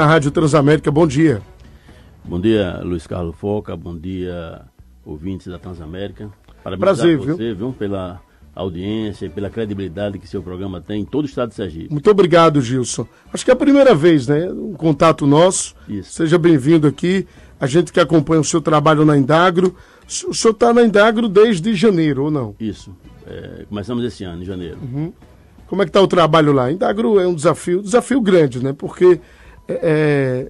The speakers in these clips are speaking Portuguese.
na Rádio Transamérica. Bom dia. Bom dia, Luiz Carlos Foca. Bom dia, ouvintes da Transamérica. Parabéns a você, viu? viu? Pela audiência e pela credibilidade que seu programa tem em todo o estado de Sergipe. Muito obrigado, Gilson. Acho que é a primeira vez, né? Um contato nosso. Isso. Seja bem-vindo aqui. A gente que acompanha o seu trabalho na Indagro. O senhor está na Indagro desde janeiro, ou não? Isso. É, começamos esse ano, em janeiro. Uhum. Como é que está o trabalho lá? Indagro é um desafio, desafio grande, né? Porque é,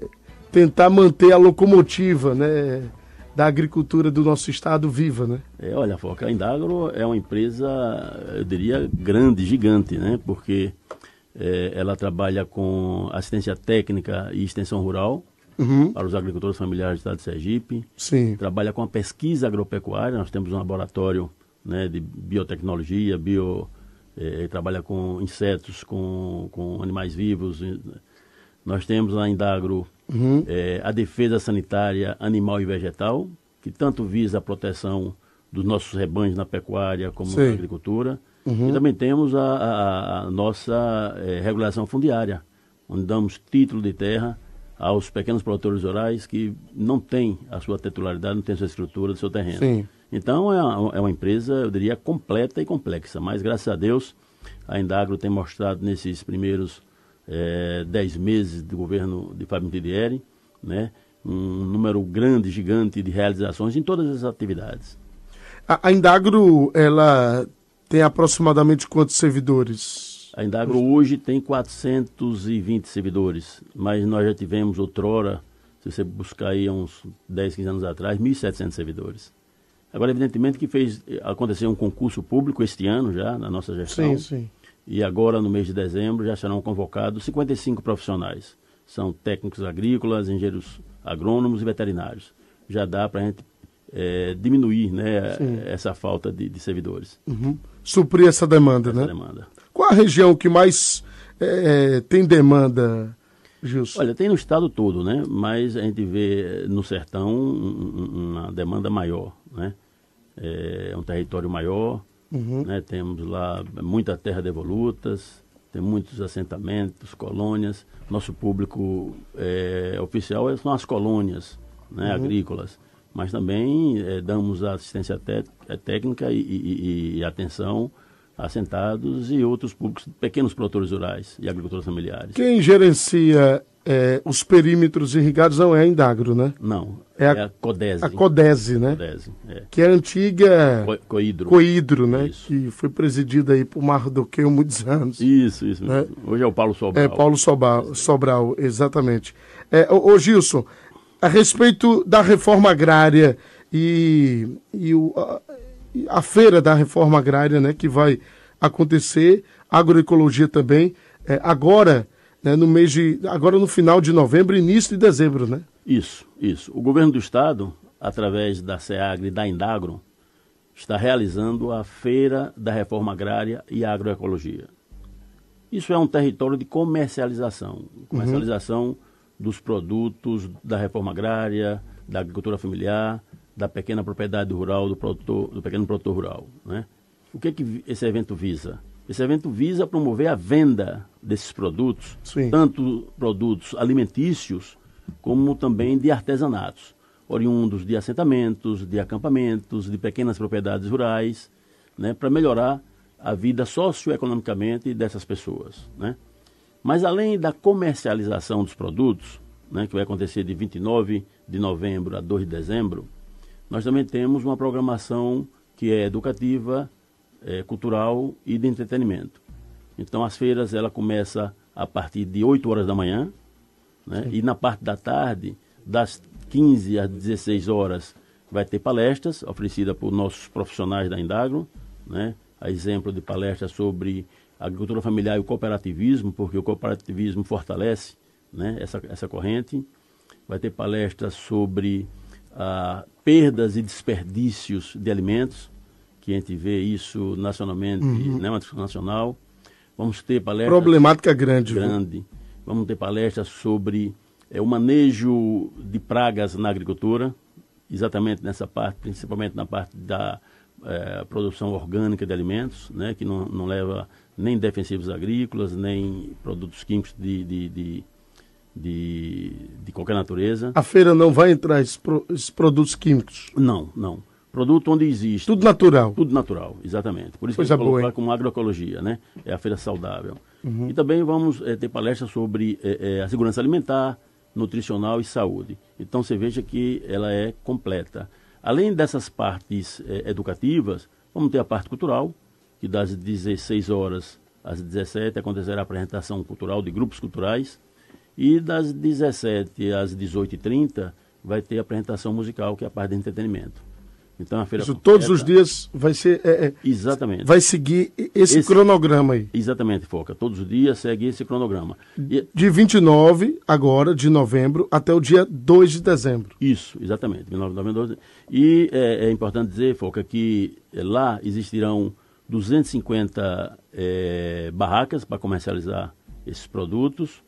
é, tentar manter a locomotiva né, da agricultura do nosso estado viva. Né? É, olha, Foca, a Indagro é uma empresa, eu diria, grande, gigante, né? porque é, ela trabalha com assistência técnica e extensão rural. Uhum. Para os agricultores familiares do estado de Sergipe. Sim. Trabalha com a pesquisa agropecuária. Nós temos um laboratório né, de biotecnologia, bio, eh, trabalha com insetos, com, com animais vivos, nós temos a Indagro uhum. é, a defesa sanitária animal e vegetal, que tanto visa a proteção dos nossos rebanhos na pecuária como Sim. na agricultura. Uhum. E também temos a, a, a nossa é, regulação fundiária, onde damos título de terra aos pequenos produtores rurais que não têm a sua titularidade, não têm a sua estrutura do seu terreno. Sim. Então é uma, é uma empresa, eu diria, completa e complexa, mas graças a Deus a Indagro tem mostrado nesses primeiros é, dez meses do governo de Fábio Tidieri, né? um número grande, gigante de realizações em todas as atividades. A, a Indagro, ela tem aproximadamente quantos servidores? A Indagro hoje tem 420 servidores, mas nós já tivemos outrora, se você buscar aí uns 10, 15 anos atrás, 1.700 servidores. Agora, evidentemente que fez, aconteceu um concurso público este ano já, na nossa gestão. Sim, sim e agora, no mês de dezembro, já serão convocados 55 profissionais. São técnicos agrícolas, engenheiros agrônomos e veterinários. Já dá para a gente é, diminuir né, essa falta de, de servidores. Uhum. Suprir essa demanda, essa né? Demanda. Qual a região que mais é, é tem demanda, Gilson? Olha, tem no estado todo, né? Mas a gente vê eh, no sertão uma demanda maior, né? É um território maior, Uhum. Né? Temos lá muita terra devolutas, tem muitos assentamentos, colônias. Nosso público é, oficial é, são as colônias né, uhum. agrícolas, mas também é, damos assistência é, técnica e, e, e atenção assentados e outros públicos, pequenos produtores rurais e agricultores familiares. Quem gerencia é, os perímetros irrigados não é a Indagro, né? Não, é a, é a Codese. A Codese, né? Codese, é. Que é a antiga Co Coidro. Coidro, né? Isso. Que foi presidida aí por Mardoqueu muitos anos. Isso, isso. Né? Hoje é o Paulo Sobral. É, Paulo Sobral, Sobral exatamente. É, ô, ô, Gilson, a respeito da reforma agrária e, e o, a, a feira da reforma agrária, né, que vai acontecer, agroecologia também, é, agora, né, no mês de, agora no final de novembro, início de dezembro, né? Isso, isso. O governo do estado, através da SEAGRE e da Indagro, está realizando a feira da reforma agrária e agroecologia. Isso é um território de comercialização, uhum. comercialização uhum. dos produtos da reforma agrária, da agricultura familiar, da pequena propriedade rural, do, produtor, do pequeno produtor rural. Né? O que, é que esse evento visa? Esse evento visa promover a venda desses produtos, Sim. tanto produtos alimentícios como também de artesanatos, oriundos de assentamentos, de acampamentos, de pequenas propriedades rurais, né, para melhorar a vida socioeconomicamente dessas pessoas. Né? Mas além da comercialização dos produtos, né, que vai acontecer de 29 de novembro a 2 de dezembro, nós também temos uma programação que é educativa, é, cultural e de entretenimento. Então as feiras ela começa a partir de 8 horas da manhã né? e na parte da tarde, das 15 às 16 horas, vai ter palestras oferecidas por nossos profissionais da Indagro, né? a exemplo de palestras sobre agricultura familiar e o cooperativismo, porque o cooperativismo fortalece né? essa, essa corrente. Vai ter palestras sobre a perdas e desperdícios de alimentos, que a gente vê isso nacionalmente, uhum. né, uma discussão nacional. Vamos ter palestras... Problemática grande. Grande. Viu? Vamos ter palestras sobre é, o manejo de pragas na agricultura, exatamente nessa parte, principalmente na parte da é, produção orgânica de alimentos, né, que não, não leva nem defensivos agrícolas, nem produtos químicos de, de, de de, de qualquer natureza. A feira não vai entrar esses, pro, esses produtos químicos? Não, não. Produto onde existe. Tudo natural. Tudo natural, exatamente. Por isso Coisa que a gente como agroecologia, né? É a feira saudável. Uhum. E também vamos é, ter palestras sobre é, é, a segurança alimentar, nutricional e saúde. Então você veja que ela é completa. Além dessas partes educativas, vamos ter a parte cultural, que das 16 horas às 17 acontecerá a apresentação cultural de grupos culturais e das 17 às 18h30 vai ter apresentação musical, que é a parte de entretenimento. Então a feira Isso completa. todos os dias vai ser. É, é, exatamente. Vai seguir esse, esse, cronograma aí. Exatamente, Foca. Todos os dias segue esse cronograma. E... É de 29 agora, de novembro, até o dia 2 de dezembro. Isso, exatamente. 29 de 12... E é, é, importante dizer, Foca, que é, lá existirão 250 é, barracas para comercializar esses produtos.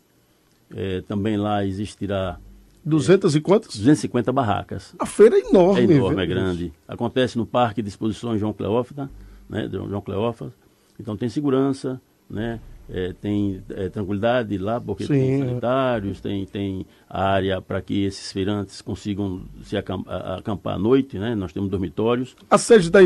É, também lá existirá. 200 é, e 250 barracas. A feira é enorme. É enorme, é grande. Isso. Acontece no Parque de Exposições João Cleófita, né? João Cleófita. Então tem segurança, né? É, tem é, tranquilidade lá, porque Sim. tem sanitários, tem, tem área para que esses feirantes consigam se acampar, acampar à noite, né? Nós temos dormitórios. A sede da